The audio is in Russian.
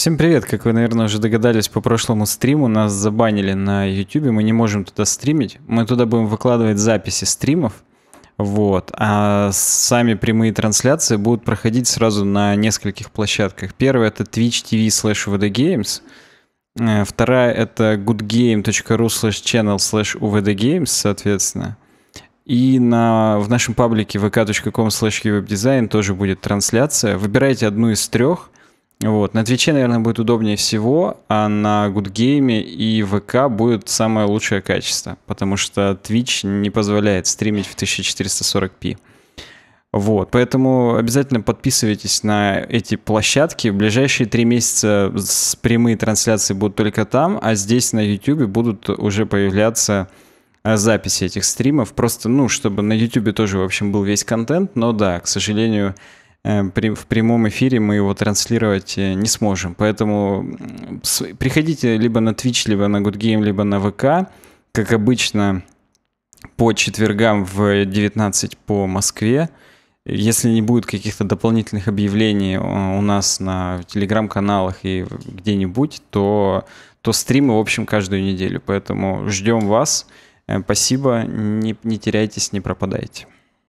Всем привет! Как вы, наверное, уже догадались по прошлому стриму, нас забанили на YouTube, мы не можем туда стримить. Мы туда будем выкладывать записи стримов, вот. А сами прямые трансляции будут проходить сразу на нескольких площадках. Первая — это Twitch TV slash uvdgames. Э, вторая — это goodgame.ru slash channel slash uvdgames, соответственно. И на, в нашем паблике vk.com slash webdesign тоже будет трансляция. Выбирайте одну из трех — вот. На Твиче, наверное, будет удобнее всего, а на Гудгейме и ВК будет самое лучшее качество, потому что Twitch не позволяет стримить в 1440p. Вот, поэтому обязательно подписывайтесь на эти площадки. В ближайшие три месяца прямые трансляции будут только там, а здесь на YouTube будут уже появляться э, записи этих стримов. Просто, ну, чтобы на YouTube тоже, в общем, был весь контент. Но да, к сожалению, Эм, в прямом эфире мы его транслировать э, не сможем. Поэтому приходите либо на Twitch, либо на Good Game, либо на ВК. Как обычно, по четвергам в 19 по Москве. Если не будет каких-то дополнительных объявлений э, у нас на телеграм-каналах и где-нибудь, то, то стримы, в общем, каждую неделю. Поэтому ждем вас. Э, спасибо. Не, не теряйтесь, не пропадайте.